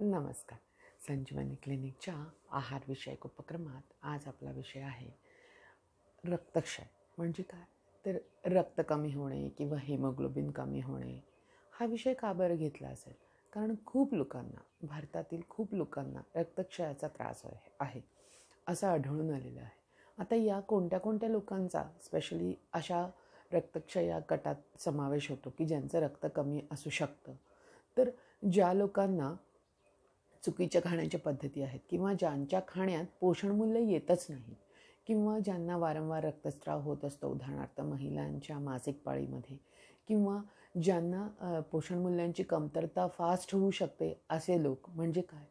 नमस्कार संजीवनी क्लिनिकच्या आहारविषयक उपक्रमात आज आपला विषय आहे रक्तक्षय म्हणजे काय तर रक्त कमी होणे किंवा हेमोग्लोबिन कमी होणे हा विषय का बरं घेतला असेल कारण खूप लोकांना भारतातील खूप लोकांना रक्तक्षयाचा त्रास आहे असं आढळून आलेलं आहे आता या कोणत्या कोणत्या लोकांचा स्पेशली अशा रक्तक्षया गटात समावेश होतो की ज्यांचं रक्त कमी असू शकतं तर ज्या लोकांना चुकीच्या खाण्याच्या पद्धती आहेत किंवा ज्यांच्या खाण्यात पोषणमूल्य येतच नाही किंवा ज्यांना वारंवार रक्तस्राव होत असतो उदाहरणार्थ महिलांच्या मासिक पाळीमध्ये किंवा ज्यांना पोषणमूल्यांची कमतरता फास्ट होऊ शकते असे लोक म्हणजे काय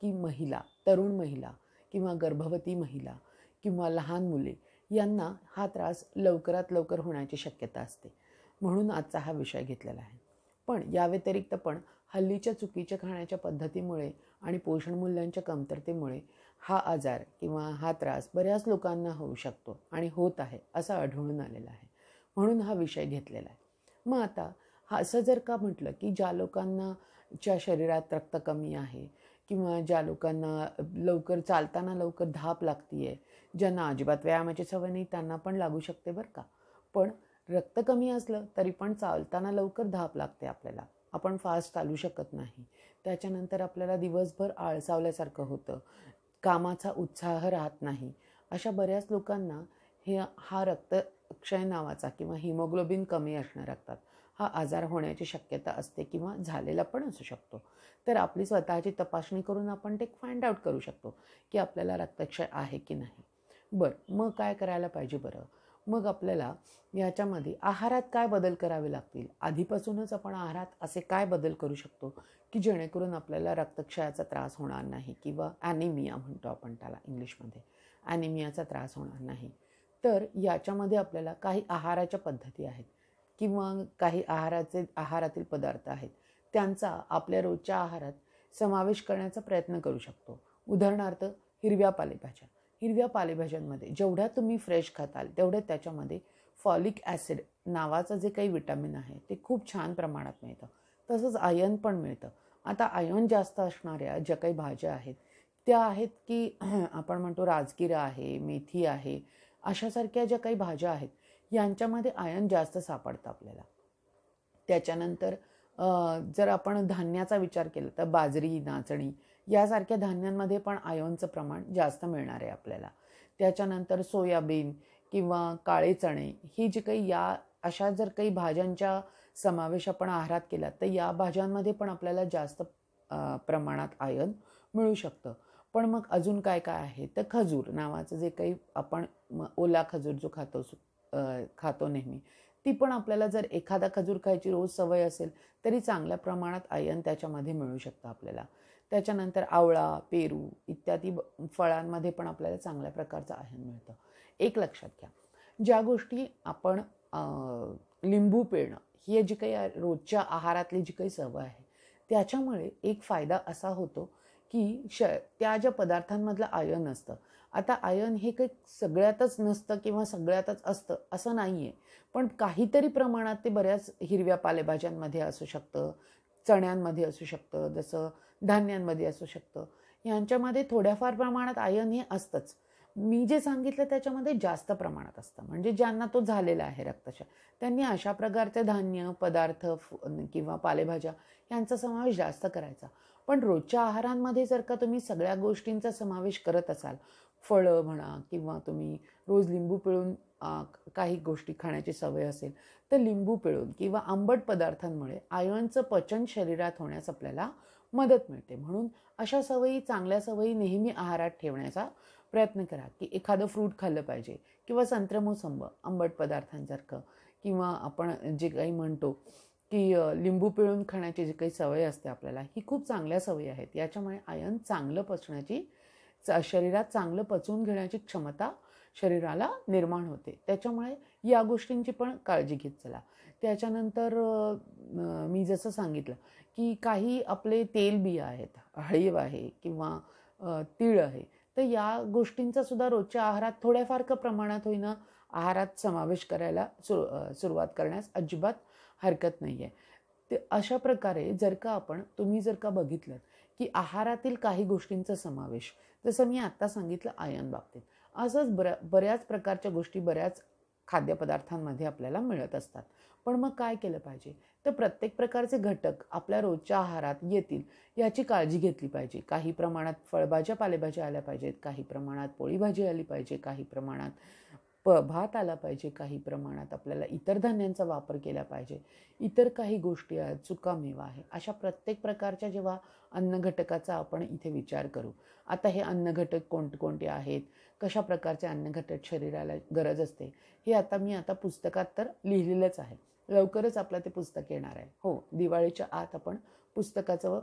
की महिला तरुण महिला किंवा गर्भवती महिला किंवा लहान मुले यांना हा त्रास लवकरात लवकर होण्याची शक्यता असते म्हणून आजचा हा विषय घेतलेला आहे पण या व्यतिरिक्त पण हल्लीच्या चुकीच्या खाण्याच्या पद्धतीमुळे आणि पोषण मूल्यांच्या कमतरतेमुळे हा आजार किंवा हा त्रास बऱ्याच लोकांना होऊ शकतो आणि होत आहे असं आढळून आलेला आहे म्हणून हा विषय घेतलेला आहे मग आता हा असं जर का म्हटलं की ज्या लोकांना च्या शरीरात रक्त कमी आहे किंवा ज्या लोकांना लवकर चालताना लवकर धाप लागती आहे ज्यांना अजिबात व्यायामाची सवय नाही त्यांना पण लागू शकते बरं का पण रक्त कमी असलं तरी पण चालताना लवकर धाप लागते आपल्याला आपण फास्ट चालू शकत नाही त्याच्यानंतर आपल्याला दिवसभर आळसावल्यासारखं होतं कामाचा उत्साह राहत नाही अशा बऱ्याच लोकांना हे हा रक्तक्षय नावाचा किंवा हिमोग्लोबिन कमी असणार रक्तात हा आजार होण्याची शक्यता असते किंवा झालेला पण असू शकतो तर आपली स्वतःची तपासणी करून आपण ते फाइंड आउट करू शकतो की आपल्याला रक्तक्षय आहे की नाही बरं मग काय करायला पाहिजे बरं मग आपल्याला याच्यामध्ये आहारात काय बदल करावे लागतील आधीपासूनच आपण आहारात असे काय बदल करू शकतो की जेणेकरून आपल्याला रक्तक्षयाचा त्रास होणार नाही किंवा ॲनिमिया म्हणतो आपण त्याला इंग्लिशमध्ये ॲनिमियाचा त्रास होणार नाही तर याच्यामध्ये आपल्याला काही आहाराच्या पद्धती आहेत किंवा काही आहाराचे आहारातील पदार्थ आहेत त्यांचा आपल्या रोजच्या आहारात समावेश करण्याचा प्रयत्न करू शकतो उदाहरणार्थ हिरव्या पालेभाज्या हिरव्या पालेभाज्यांमध्ये जेवढ्या तुम्ही फ्रेश खाताल तेवढ्या त्याच्यामध्ये फॉलिक ॲसिड नावाचं जे काही विटॅमिन आहे ते खूप छान प्रमाणात मिळतं तसंच आयन पण मिळतं आता आयन जास्त असणाऱ्या ज्या काही भाज्या आहेत त्या आहेत की आपण म्हणतो राजगिरा आहे मेथी आहे अशासारख्या ज्या काही भाज्या आहेत यांच्यामध्ये आयन जास्त सापडतं आपल्याला त्याच्यानंतर जर आपण धान्याचा विचार केला तर बाजरी नाचणी यासारख्या धान्यांमध्ये पण आयोनचं प्रमाण जास्त मिळणार आहे आपल्याला त्याच्यानंतर सोयाबीन किंवा काळे चणे ही जी काही या अशा जर काही भाज्यांच्या समावेश आपण आहारात केला तर या भाज्यांमध्ये पण आपल्याला जास्त प्रमाणात आयन मिळू शकतं पण मग अजून काय काय आहे तर खजूर नावाचं जे काही आपण ओला खजूर जो खातो खातो नेहमी ती पण आपल्याला जर एखादा खजूर खायची रोज सवय असेल तरी चांगल्या प्रमाणात आयन त्याच्यामध्ये मिळू शकतं आपल्याला त्याच्यानंतर आवळा पेरू इत्यादी फळांमध्ये पण आपल्याला चांगल्या प्रकारचं आयन मिळतं एक लक्षात घ्या ज्या गोष्टी आपण लिंबू पिळणं ही जी काही रोजच्या आहारातली जी काही सवय आहे त्याच्यामुळे एक फायदा असा होतो की श त्या ज्या पदार्थांमधलं आयन असतं आता आयन हे काही सगळ्यातच नसतं किंवा सगळ्यातच असतं असं नाही आहे पण काहीतरी प्रमाणात ते बऱ्याच हिरव्या पालेभाज्यांमध्ये असू शकतं चण्यांमध्ये असू शकतं जसं धान्यांमध्ये असू शकतं यांच्यामध्ये थोड्याफार प्रमाणात आयन हे असतंच मी जे सांगितलं त्याच्यामध्ये जास्त प्रमाणात असतं म्हणजे ज्यांना तो झालेला आहे रक्तशा त्यांनी अशा प्रकारचे धान्य पदार्थ किंवा पालेभाज्या यांचा समावेश जास्त करायचा पण रोजच्या आहारांमध्ये जर का तुम्ही सगळ्या गोष्टींचा समावेश करत असाल फळं म्हणा किंवा तुम्ही रोज लिंबू पिळून काही गोष्टी खाण्याची सवय असेल तर लिंबू पिळून किंवा आंबट पदार्थांमुळे आयनचं पचन शरीरात होण्यास आपल्याला मदत मिळते म्हणून अशा सवयी चांगल्या सवयी नेहमी आहारात ठेवण्याचा प्रयत्न करा की एखादं फ्रूट खाल्लं पाहिजे किंवा संत्रमोसंब आंबट पदार्थांसारखं किंवा आपण जे काही म्हणतो की लिंबू पिळून खाण्याची जी काही सवय असते आपल्याला ही खूप चांगल्या सवयी आहेत याच्यामुळे आयन चांगलं पचण्याची शरीरात चांगलं पचवून घेण्याची क्षमता शरीराला निर्माण होते त्याच्यामुळे या गोष्टींची पण काळजी घेत चला त्याच्यानंतर मी जसं सांगितलं की काही आपले तेलबिया आहेत हळीव आहे किंवा तीळ आहे तर या गोष्टींचा सुद्धा रोजच्या आहारात थोड्याफार प्रमाणात होईना आहारात समावेश करायला सु सुरुवात करण्यास अजिबात हरकत नाही आहे ते अशा प्रकारे जर का आपण तुम्ही जर का बघितलं की आहारातील काही गोष्टींचा समावेश जसं मी आत्ता सांगितलं आयन बाबतीत असंच बर बऱ्याच प्रकारच्या गोष्टी बऱ्याच खाद्यपदार्थांमध्ये आपल्याला मिळत असतात पण मग काय केलं पाहिजे तर प्रत्येक प्रकारचे घटक आपल्या रोजच्या आहारात येतील याची काळजी घेतली पाहिजे काही प्रमाणात फळभाज्या पालेभाज्या आल्या पाहिजेत काही प्रमाणात पोळीभाजी आली पाहिजे काही प्रमाणात प भात आला पाहिजे काही प्रमाणात आपल्याला इतर धान्यांचा वापर केला पाहिजे इतर काही गोष्टी आहेत चुकामेवा आहे अशा प्रत्येक प्रकारच्या जेव्हा अन्न घटकाचा आपण इथे विचार करू आता हे अन्न घटक कोणकोणते आहेत कशा प्रकारचे अन्न अन्नघटक शरीराला गरज असते हे आता मी आता पुस्तकात तर लिहिलेलंच आहे लवकरच आपलं ते पुस्तक येणार आहे हो दिवाळीच्या आत आपण पुस्तकाचं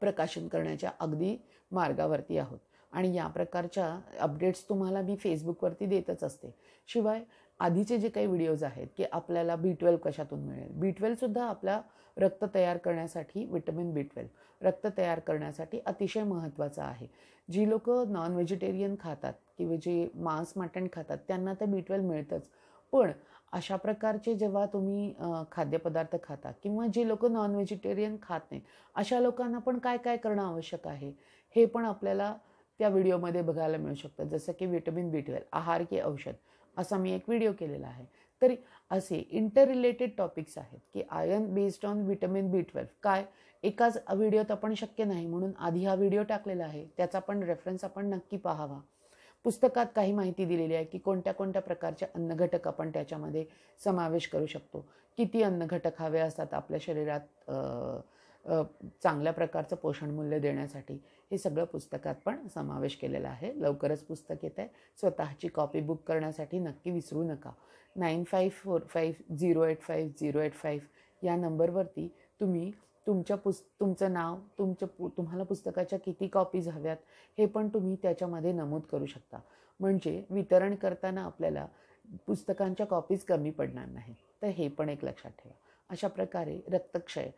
प्रकाशन करण्याच्या अगदी मार्गावरती आहोत आणि या प्रकारच्या अपडेट्स तुम्हाला मी फेसबुकवरती देतच असते शिवाय आधीचे जे काही व्हिडिओज आहेत की आपल्याला बी ट्वेल्व कशातून मिळेल बी ट्वेल्वसुद्धा आपला रक्त तयार करण्यासाठी विटॅमिन बी ट्वेल्व रक्त तयार करण्यासाठी अतिशय महत्त्वाचं आहे जी लोक नॉन व्हेजिटेरियन खातात किंवा जे मांस मटण खातात त्यांना तर बी ट्वेल्व मिळतंच पण अशा प्रकारचे जेव्हा तुम्ही खाद्यपदार्थ खाता किंवा जे लोक नॉन व्हेजिटेरियन खात नाहीत अशा लोकांना पण काय काय करणं आवश्यक आहे हे पण आपल्याला त्या व्हिडिओमध्ये बघायला मिळू शकतात जसं की विटॅमिन बी ट्वेल्व आहार की औषध असा मी एक व्हिडिओ केलेला आहे तरी असे इंटर रिलेटेड टॉपिक्स आहेत की iron based on vitamin B twelve काय एकाच व्हिडिओत आपण शक्य नाही म्हणून आधी हा व्हिडिओ टाकलेला आहे त्याचा पण रेफरन्स आपण नक्की पाहावा पुस्तकात काही माहिती दिलेली आहे की कोणत्या कोणत्या प्रकारचे अन्नघटक आपण त्याच्यामध्ये समावेश करू शकतो किती अन्नघटक हवे असतात आपल्या शरीरात चांगल्या प्रकारचं पोषणमूल्य देण्यासाठी हे सगळं पुस्तकात पण समावेश केलेला आहे लवकरच पुस्तक येत आहे स्वतःची कॉपी बुक करण्यासाठी नक्की विसरू नका nine five four five zero eight five zero eight five या नंबरवरती तुम्ही तुमच्या पुस् तुमचं नाव तुमचं पु तुम्हाला पुस्तकाच्या किती कॉपीज हव्यात हे पण तुम्ही त्याच्यामध्ये नमूद करू शकता म्हणजे वितरण करताना आपल्याला पुस्तकांच्या कॉपीज कमी पडणार नाही तर हे पण एक लक्षात ठेवा अशा प्रकारे रक्तक्षय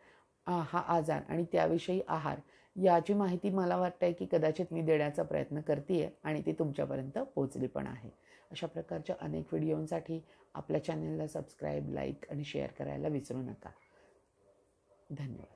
हा आजार आणि त्याविषयी आहार याची माहिती मला वाटतं आहे की कदाचित मी देण्याचा प्रयत्न करते आणि ती तुमच्यापर्यंत पोचली पण आहे अशा प्रकारच्या अनेक व्हिडिओंसाठी आपल्या चॅनलला सबस्क्राईब लाईक आणि शेअर करायला विसरू नका धन्यवाद